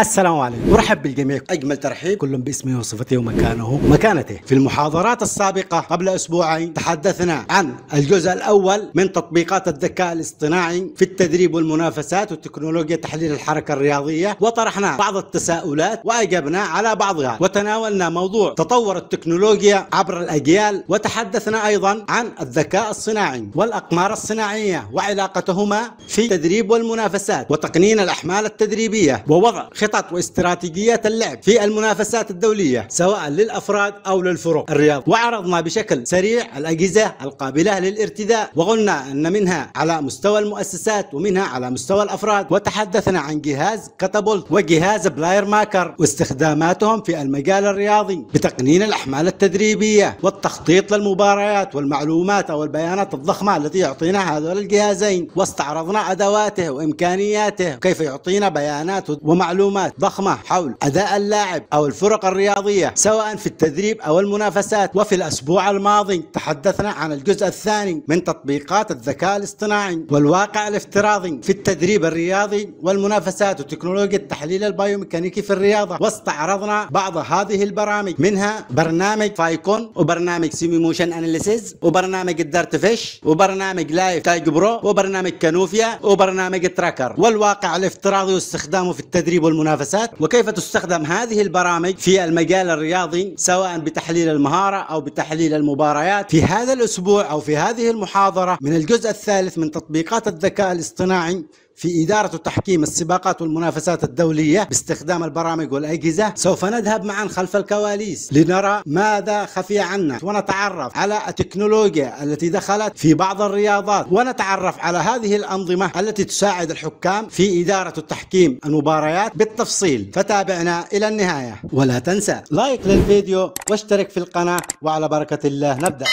السلام عليكم ارحب بالجميع اجمل ترحيب كل باسمه وصفته ومكانه ومكانته في المحاضرات السابقه قبل اسبوعين تحدثنا عن الجزء الاول من تطبيقات الذكاء الاصطناعي في التدريب والمنافسات وتكنولوجيا تحليل الحركه الرياضيه وطرحنا بعض التساؤلات واجبنا على بعضها وتناولنا موضوع تطور التكنولوجيا عبر الاجيال وتحدثنا ايضا عن الذكاء الصناعي والاقمار الصناعيه وعلاقتهما في التدريب والمنافسات وتقنين الاحمال التدريبيه ووضع خطط واستراتيجيات اللعب في المنافسات الدولية سواء للأفراد أو للفرق الرياض وعرضنا بشكل سريع الأجهزة القابلة للارتداء وقلنا أن منها على مستوى المؤسسات ومنها على مستوى الأفراد وتحدثنا عن جهاز كاتابولت وجهاز بلاير ماكر واستخداماتهم في المجال الرياضي بتقنين الأحمال التدريبية والتخطيط للمباريات والمعلومات أو البيانات الضخمة التي يعطينا هذول الجهازين واستعرضنا أدواته وإمكانياته كيف يعطينا بيانات ومعلومات معلومات ضخمة حول أداء اللاعب أو الفرق الرياضية سواء في التدريب أو المنافسات وفي الأسبوع الماضي تحدثنا عن الجزء الثاني من تطبيقات الذكاء الاصطناعي والواقع الافتراضي في التدريب الرياضي والمنافسات وتكنولوجيا التحليل البيوميكانيكي في الرياضة واستعرضنا بعض هذه البرامج منها برنامج فايكون وبرنامج سيمي موشن اناليسيز وبرنامج الدارت فيش وبرنامج لايف تايج برو وبرنامج كانوفيا وبرنامج تراكر والواقع الافتراضي واستخدامه في التدريب والمنافسات المنافسات وكيف تستخدم هذه البرامج في المجال الرياضي سواء بتحليل المهارة أو بتحليل المباريات في هذا الأسبوع أو في هذه المحاضرة من الجزء الثالث من تطبيقات الذكاء الاصطناعي في إدارة وتحكيم السباقات والمنافسات الدولية باستخدام البرامج والأجهزة سوف نذهب معا خلف الكواليس لنرى ماذا خفي عنا ونتعرف على التكنولوجيا التي دخلت في بعض الرياضات ونتعرف على هذه الأنظمة التي تساعد الحكام في إدارة وتحكيم المباريات بالتفصيل فتابعنا إلى النهاية ولا تنسى لايك للفيديو واشترك في القناة وعلى بركة الله نبدأ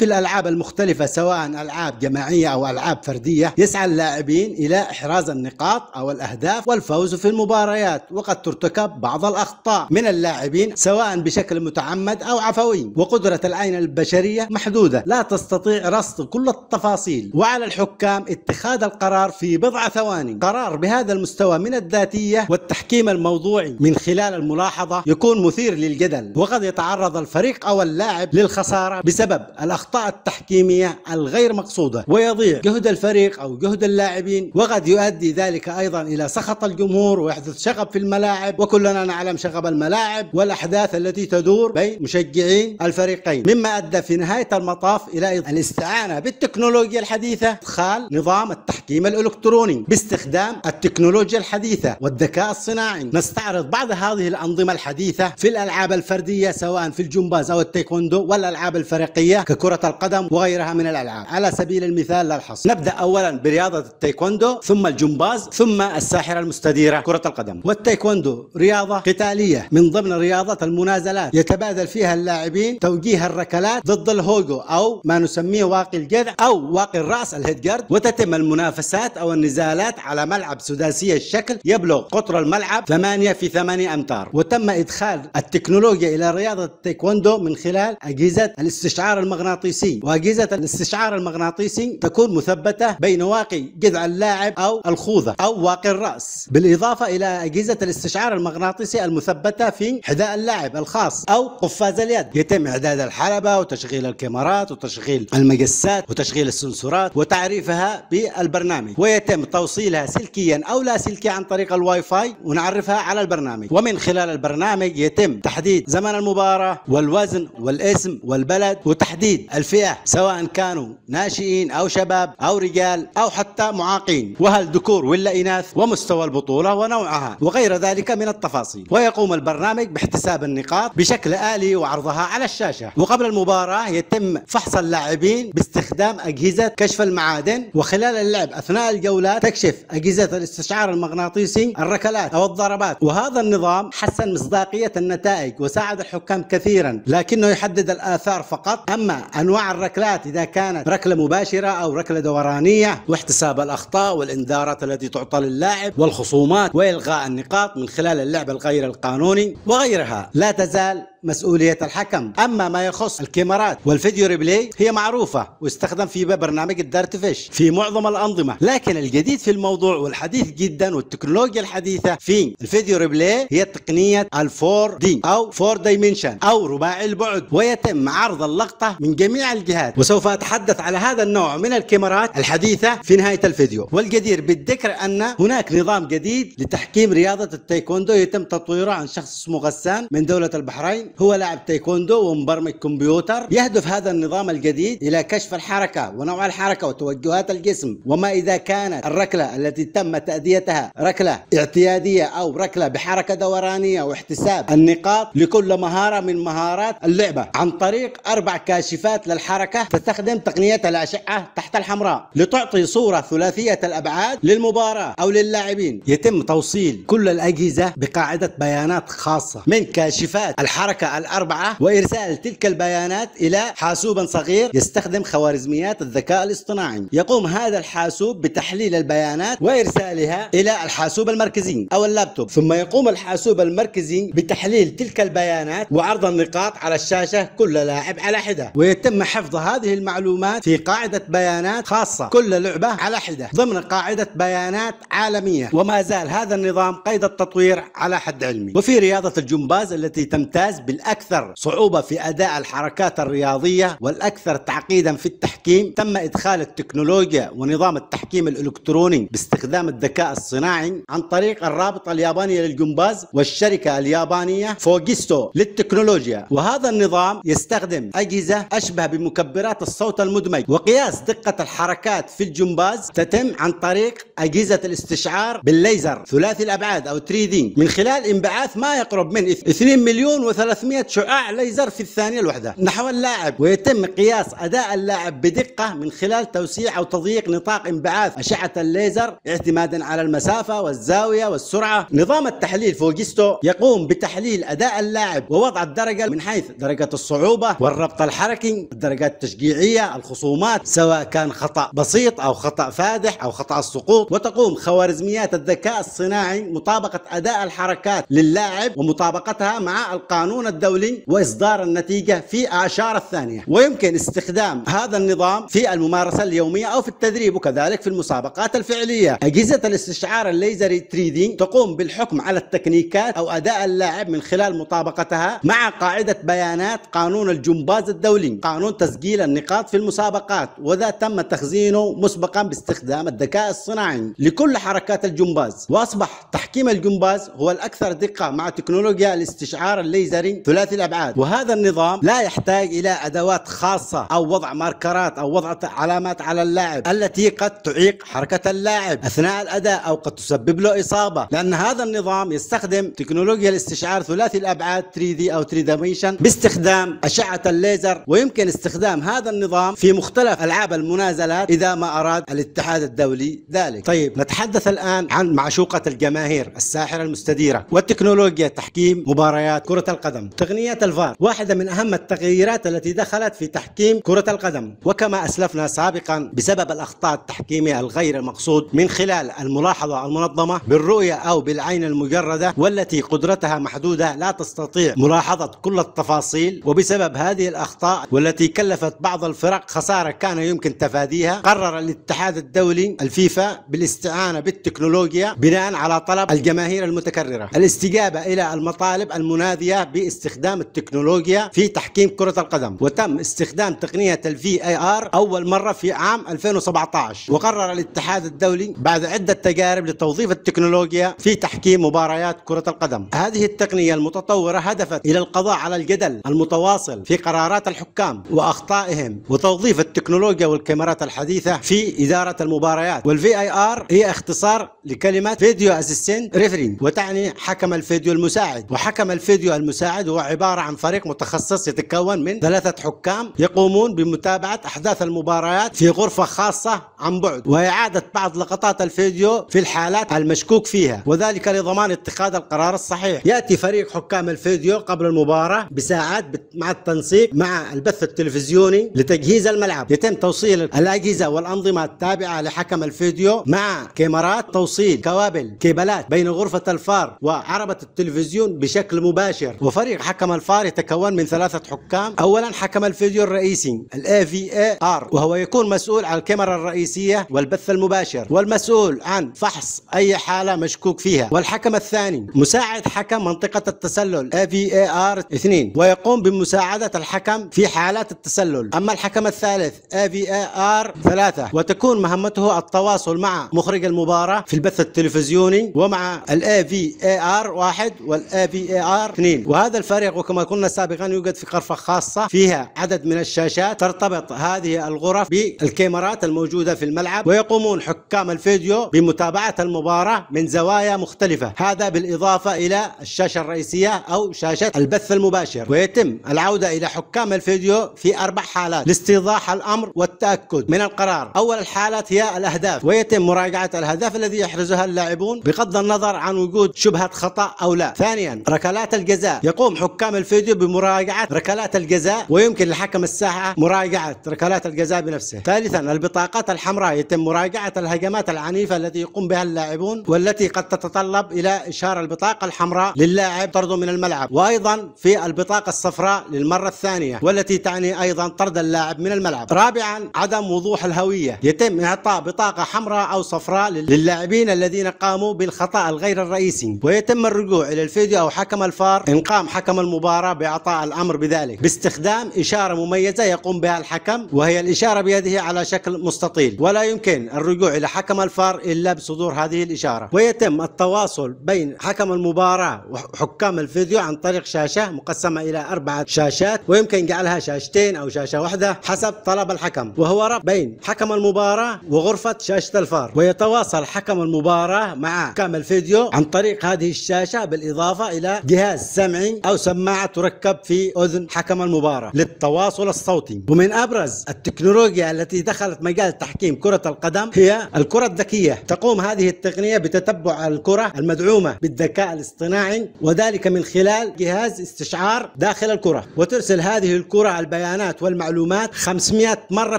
في الألعاب المختلفة سواء ألعاب جماعية أو ألعاب فردية يسعى اللاعبين إلى إحراز النقاط أو الأهداف والفوز في المباريات وقد ترتكب بعض الأخطاء من اللاعبين سواء بشكل متعمد أو عفوي وقدرة العين البشرية محدودة لا تستطيع رصد كل التفاصيل وعلى الحكام اتخاذ القرار في بضع ثواني قرار بهذا المستوى من الذاتية والتحكيم الموضوعي من خلال الملاحظة يكون مثير للجدل وقد يتعرض الفريق أو اللاعب للخسارة بسبب الأخطاء الأخطاء التحكيمية الغير مقصودة ويضيع جهد الفريق أو جهد اللاعبين وقد يؤدي ذلك أيضا إلى سخط الجمهور ويحدث شغب في الملاعب وكلنا نعلم شغب الملاعب والأحداث التي تدور بين مشجعين الفريقين مما أدى في نهاية المطاف إلى الاستعانة بالتكنولوجيا الحديثة إدخال نظام التحكيم الإلكتروني باستخدام التكنولوجيا الحديثة والذكاء الصناعي نستعرض بعض هذه الأنظمة الحديثة في الألعاب الفردية سواء في الجمباز أو التايكوندو والألعاب الفريقية ككرة كرة القدم وغيرها من الألعاب على سبيل المثال لا الحصر نبدأ أولا برياضة التايكوندو ثم الجمباز ثم الساحرة المستديرة كرة القدم والتايكوندو رياضة قتالية من ضمن رياضة المنازلات يتبادل فيها اللاعبين توجيه الركلات ضد الهوجو أو ما نسميه واقي الجذع أو واقي الرأس الهيدجارد وتتم المنافسات أو النزالات على ملعب سداسي الشكل يبلغ قطر الملعب 8 في 8 أمتار وتم إدخال التكنولوجيا إلى رياضة التايكوندو من خلال أجهزة الاستشعار المغناطيسي المغناطيسي وأجهزة الاستشعار المغناطيسي تكون مثبتة بين واقي جذع اللاعب أو الخوذة أو واقي الرأس بالإضافة إلى أجهزة الاستشعار المغناطيسي المثبتة في حذاء اللاعب الخاص أو قفاز اليد يتم إعداد الحلبة وتشغيل الكاميرات وتشغيل المجسات وتشغيل السنسورات وتعريفها بالبرنامج ويتم توصيلها سلكيا أو لا سلكي عن طريق الواي فاي ونعرفها على البرنامج ومن خلال البرنامج يتم تحديد زمن المباراة والوزن والاسم والبلد وتحديد الفئة سواء كانوا ناشئين أو شباب أو رجال أو حتى معاقين وهل ذكور ولا إناث ومستوى البطولة ونوعها وغير ذلك من التفاصيل ويقوم البرنامج باحتساب النقاط بشكل آلي وعرضها على الشاشة وقبل المباراة يتم فحص اللاعبين باستخدام أجهزة كشف المعادن وخلال اللعب أثناء الجولات تكشف أجهزة الاستشعار المغناطيسي الركلات أو الضربات وهذا النظام حسن مصداقية النتائج وساعد الحكام كثيرا لكنه يحدد الآثار فقط أما أنواع الركلات إذا كانت ركلة مباشرة أو ركلة دورانية واحتساب الأخطاء والإنذارات التي تعطى للاعب والخصومات وإلغاء النقاط من خلال اللعب الغير القانوني وغيرها لا تزال مسؤولية الحكم أما ما يخص الكاميرات والفيديو ريبلاي هي معروفة واستخدم في برنامج الدارت فيش في معظم الأنظمة لكن الجديد في الموضوع والحديث جدا والتكنولوجيا الحديثة في الفيديو ريبلاي هي تقنية الفور دي أو فور دايمنشن أو رباعي البعد ويتم عرض اللقطة من جميع الجهات وسوف أتحدث على هذا النوع من الكاميرات الحديثة في نهاية الفيديو والجدير بالذكر أن هناك نظام جديد لتحكيم رياضة التايكوندو يتم تطويره عن شخص اسمه غسان من دولة البحرين هو لاعب تايكوندو ومبرمج كمبيوتر يهدف هذا النظام الجديد إلى كشف الحركة ونوع الحركة وتوجهات الجسم وما إذا كانت الركلة التي تم تأديتها ركلة اعتيادية أو ركلة بحركة دورانية واحتساب النقاط لكل مهارة من مهارات اللعبة عن طريق أربع كاشفات للحركة تستخدم تقنية الأشعة تحت الحمراء لتعطي صورة ثلاثية الأبعاد للمباراة أو للاعبين يتم توصيل كل الأجهزة بقاعدة بيانات خاصة من كاشفات الحركة الشبكة الأربعة وإرسال تلك البيانات إلى حاسوب صغير يستخدم خوارزميات الذكاء الاصطناعي يقوم هذا الحاسوب بتحليل البيانات وإرسالها إلى الحاسوب المركزي أو اللابتوب ثم يقوم الحاسوب المركزي بتحليل تلك البيانات وعرض النقاط على الشاشة كل لاعب على حدة ويتم حفظ هذه المعلومات في قاعدة بيانات خاصة كل لعبة على حدة ضمن قاعدة بيانات عالمية وما زال هذا النظام قيد التطوير على حد علمي وفي رياضة الجمباز التي تمتاز بالاكثر صعوبه في اداء الحركات الرياضيه والاكثر تعقيدا في التحكيم تم ادخال التكنولوجيا ونظام التحكيم الالكتروني باستخدام الذكاء الصناعي عن طريق الرابطه اليابانيه للجمباز والشركه اليابانيه فوجيستو للتكنولوجيا وهذا النظام يستخدم اجهزه اشبه بمكبرات الصوت المدمج وقياس دقه الحركات في الجمباز تتم عن طريق اجهزه الاستشعار بالليزر ثلاثي الابعاد او 3 دي من خلال انبعاث ما يقرب من 2 مليون و300 300 شعاع ليزر في الثانية الواحدة نحو اللاعب ويتم قياس أداء اللاعب بدقة من خلال توسيع أو تضييق نطاق انبعاث أشعة الليزر اعتمادا على المسافة والزاوية والسرعة نظام التحليل فوجيستو يقوم بتحليل أداء اللاعب ووضع الدرجة من حيث درجة الصعوبة والربط الحركي الدرجات التشجيعية الخصومات سواء كان خطأ بسيط أو خطأ فادح أو خطأ السقوط وتقوم خوارزميات الذكاء الصناعي مطابقة أداء الحركات للاعب ومطابقتها مع القانون الدولي وإصدار النتيجة في أعشار الثانية ويمكن استخدام هذا النظام في الممارسة اليومية أو في التدريب وكذلك في المسابقات الفعلية أجهزة الاستشعار الليزري 3 تقوم بالحكم على التكنيكات أو أداء اللاعب من خلال مطابقتها مع قاعدة بيانات قانون الجمباز الدولي قانون تسجيل النقاط في المسابقات وذا تم تخزينه مسبقا باستخدام الذكاء الصناعي لكل حركات الجمباز وأصبح تحكيم الجمباز هو الأكثر دقة مع تكنولوجيا الاستشعار الليزري يعني ثلاثي الابعاد وهذا النظام لا يحتاج الى ادوات خاصه او وضع ماركرات او وضع علامات على اللاعب التي قد تعيق حركه اللاعب اثناء الاداء او قد تسبب له اصابه لان هذا النظام يستخدم تكنولوجيا الاستشعار ثلاثي الابعاد 3 دي او 3 دايمنشن باستخدام اشعه الليزر ويمكن استخدام هذا النظام في مختلف العاب المنازلات اذا ما اراد الاتحاد الدولي ذلك طيب نتحدث الان عن معشوقه الجماهير الساحره المستديره وتكنولوجيا تحكيم مباريات كره القدم القدم تقنية الفار واحدة من أهم التغييرات التي دخلت في تحكيم كرة القدم وكما أسلفنا سابقا بسبب الأخطاء التحكيمية الغير المقصود من خلال الملاحظة المنظمة بالرؤية أو بالعين المجردة والتي قدرتها محدودة لا تستطيع ملاحظة كل التفاصيل وبسبب هذه الأخطاء والتي كلفت بعض الفرق خسارة كان يمكن تفاديها قرر الاتحاد الدولي الفيفا بالاستعانة بالتكنولوجيا بناء على طلب الجماهير المتكررة الاستجابة إلى المطالب المنادية استخدام التكنولوجيا في تحكيم كرة القدم وتم استخدام تقنية الفي اي ار أول مرة في عام 2017 وقرر الاتحاد الدولي بعد عدة تجارب لتوظيف التكنولوجيا في تحكيم مباريات كرة القدم هذه التقنية المتطورة هدفت إلى القضاء على الجدل المتواصل في قرارات الحكام وأخطائهم وتوظيف التكنولوجيا والكاميرات الحديثة في إدارة المباريات والفي اي ار هي اختصار لكلمة فيديو اسيستنت ريفرين وتعني حكم الفيديو المساعد وحكم الفيديو المساعد المساعد هو عبارة عن فريق متخصص يتكون من ثلاثة حكام يقومون بمتابعة أحداث المباريات في غرفة خاصة عن بعد وإعادة بعض لقطات الفيديو في الحالات المشكوك فيها وذلك لضمان اتخاذ القرار الصحيح يأتي فريق حكام الفيديو قبل المباراة بساعات مع التنسيق مع البث التلفزيوني لتجهيز الملعب يتم توصيل الأجهزة والأنظمة التابعة لحكم الفيديو مع كاميرات توصيل كوابل كيبلات بين غرفة الفار وعربة التلفزيون بشكل مباشر وفريق الفريق حكم الفار يتكون من ثلاثة حكام أولا حكم الفيديو الرئيسي الـ AVAR وهو يكون مسؤول عن الكاميرا الرئيسية والبث المباشر والمسؤول عن فحص أي حالة مشكوك فيها والحكم الثاني مساعد حكم منطقة التسلل AVAR 2 ويقوم بمساعدة الحكم في حالات التسلل أما الحكم الثالث AVAR 3 وتكون مهمته التواصل مع مخرج المباراة في البث التلفزيوني ومع الـ AVAR 1 والـ AVAR 2 وهذا الفريق وكما قلنا سابقا يوجد في غرفة خاصة فيها عدد من الشاشات ترتبط هذه الغرف بالكاميرات الموجودة في الملعب ويقومون حكام الفيديو بمتابعة المباراة من زوايا مختلفة هذا بالإضافة إلى الشاشة الرئيسية أو شاشة البث المباشر ويتم العودة إلى حكام الفيديو في أربع حالات لاستيضاح الأمر والتأكد من القرار أول الحالات هي الأهداف ويتم مراجعة الأهداف الذي يحرزها اللاعبون بغض النظر عن وجود شبهة خطأ أو لا ثانيا ركلات الجزاء يقوم يقوم حكام الفيديو بمراجعة ركلات الجزاء ويمكن لحكم الساحة مراجعة ركلات الجزاء بنفسه ثالثا البطاقات الحمراء يتم مراجعة الهجمات العنيفة التي يقوم بها اللاعبون والتي قد تتطلب إلى إشارة البطاقة الحمراء للاعب طرده من الملعب وأيضا في البطاقة الصفراء للمرة الثانية والتي تعني أيضا طرد اللاعب من الملعب رابعا عدم وضوح الهوية يتم إعطاء بطاقة حمراء أو صفراء للاعبين الذين قاموا بالخطأ الغير الرئيسي ويتم الرجوع إلى الفيديو أو حكم الفار إن قام حكم حكم المباراة بإعطاء الأمر بذلك باستخدام إشارة مميزة يقوم بها الحكم وهي الإشارة بيده على شكل مستطيل ولا يمكن الرجوع إلى حكم الفار إلا بصدور هذه الإشارة ويتم التواصل بين حكم المباراة وحكام الفيديو عن طريق شاشة مقسمة إلى أربعة شاشات ويمكن جعلها شاشتين أو شاشة واحدة حسب طلب الحكم وهو ربط بين حكم المباراة وغرفة شاشة الفار ويتواصل حكم المباراة مع حكام الفيديو عن طريق هذه الشاشة بالإضافة إلى جهاز سمعي أو سماعة تركب في أذن حكم المباراة للتواصل الصوتي ومن أبرز التكنولوجيا التي دخلت مجال تحكيم كرة القدم هي الكرة الذكية تقوم هذه التقنية بتتبع الكرة المدعومة بالذكاء الاصطناعي وذلك من خلال جهاز استشعار داخل الكرة وترسل هذه الكرة البيانات والمعلومات 500 مرة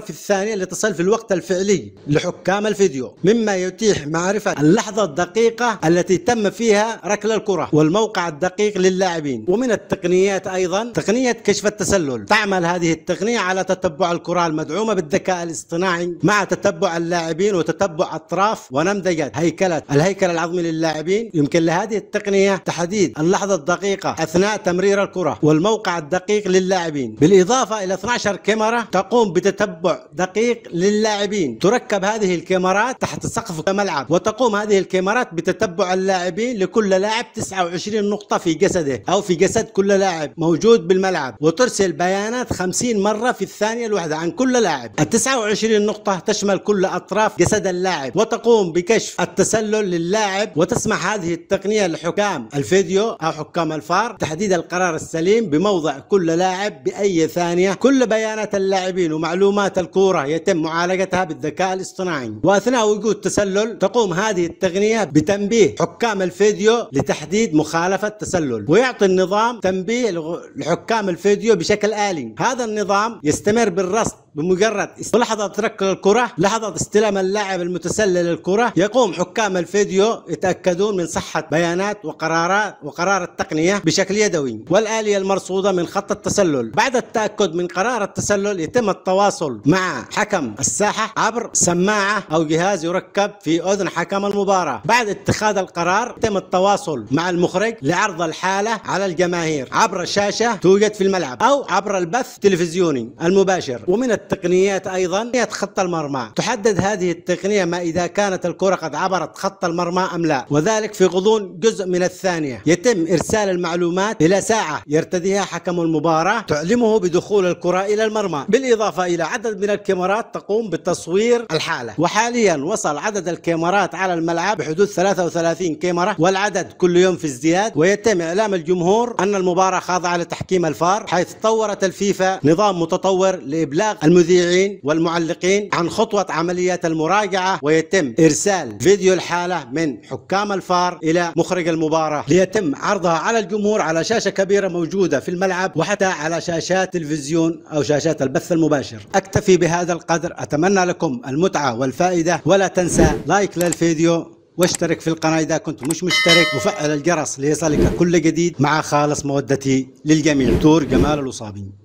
في الثانية لتصل في الوقت الفعلي لحكام الفيديو مما يتيح معرفة اللحظة الدقيقة التي تم فيها ركل الكرة والموقع الدقيق للاعبين ومن التقنيات أيضا تقنية كشف التسلل تعمل هذه التقنية على تتبع الكرة المدعومة بالذكاء الاصطناعي مع تتبع اللاعبين وتتبع أطراف ونمذجة هيكلة الهيكل العظمي للاعبين يمكن لهذه التقنية تحديد اللحظة الدقيقة أثناء تمرير الكرة والموقع الدقيق للاعبين بالإضافة إلى 12 كاميرا تقوم بتتبع دقيق للاعبين تركب هذه الكاميرات تحت سقف الملعب وتقوم هذه الكاميرات بتتبع اللاعبين لكل لاعب 29 نقطة في جسده أو في جسد كل لاعب موجود بالملعب وترسل بيانات 50 مرة في الثانية الواحدة عن كل لاعب ال 29 نقطة تشمل كل أطراف جسد اللاعب وتقوم بكشف التسلل للاعب وتسمح هذه التقنية لحكام الفيديو أو حكام الفار تحديد القرار السليم بموضع كل لاعب بأي ثانية كل بيانات اللاعبين ومعلومات الكورة يتم معالجتها بالذكاء الاصطناعي وأثناء وجود تسلل تقوم هذه التقنية بتنبيه حكام الفيديو لتحديد مخالفة تسلل ويعطي النظام نظام تنبيه لحكام الفيديو بشكل آلي هذا النظام يستمر بالرصد بمجرد لحظة ترك الكرة لحظة استلام اللاعب المتسلل الكرة يقوم حكام الفيديو يتأكدون من صحة بيانات وقرارات وقرار التقنية بشكل يدوي والآلية المرصودة من خط التسلل بعد التأكد من قرار التسلل يتم التواصل مع حكم الساحة عبر سماعة أو جهاز يركب في أذن حكم المباراة بعد اتخاذ القرار يتم التواصل مع المخرج لعرض الحالة على الجماهير عبر شاشة توجد في الملعب أو عبر البث التلفزيوني المباشر ومن التقنيات أيضا هي خط المرمى تحدد هذه التقنية ما إذا كانت الكرة قد عبرت خط المرمى أم لا وذلك في غضون جزء من الثانية يتم إرسال المعلومات إلى ساعة يرتديها حكم المباراة تعلمه بدخول الكرة إلى المرمى بالإضافة إلى عدد من الكاميرات تقوم بتصوير الحالة وحاليا وصل عدد الكاميرات على الملعب بحدود 33 كاميرا والعدد كل يوم في ازدياد ويتم إعلام الجمهور أن المباراة خاضعة لتحكيم الفار حيث طورت الفيفا نظام متطور لإبلاغ المذيعين والمعلقين عن خطوة عملية المراجعة ويتم إرسال فيديو الحالة من حكام الفار إلى مخرج المباراة ليتم عرضها على الجمهور على شاشة كبيرة موجودة في الملعب وحتى على شاشات تلفزيون أو شاشات البث المباشر أكتفي بهذا القدر أتمنى لكم المتعة والفائدة ولا تنسى لايك للفيديو واشترك في القناة إذا كنت مش مشترك وفعل الجرس ليصلك كل جديد مع خالص مودتي للجميع تور جمال الوصابين